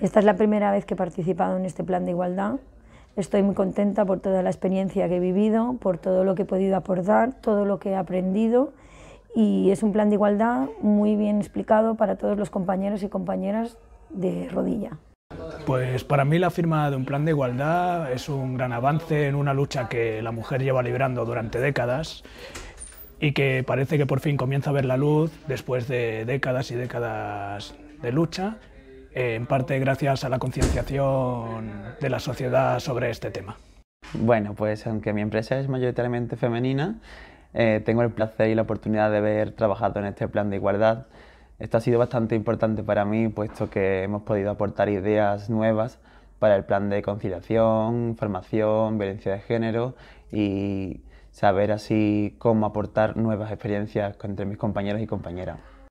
Esta es la primera vez que he participado en este plan de igualdad. Estoy muy contenta por toda la experiencia que he vivido, por todo lo que he podido aportar, todo lo que he aprendido y es un plan de igualdad muy bien explicado para todos los compañeros y compañeras de rodilla. Pues para mí la firma de un plan de igualdad es un gran avance en una lucha que la mujer lleva librando durante décadas y que parece que por fin comienza a ver la luz después de décadas y décadas de lucha eh, en parte gracias a la concienciación de la sociedad sobre este tema. Bueno, pues aunque mi empresa es mayoritariamente femenina, eh, tengo el placer y la oportunidad de haber trabajado en este plan de igualdad. Esto ha sido bastante importante para mí, puesto que hemos podido aportar ideas nuevas para el plan de conciliación, formación, violencia de género y saber así cómo aportar nuevas experiencias entre mis compañeros y compañeras.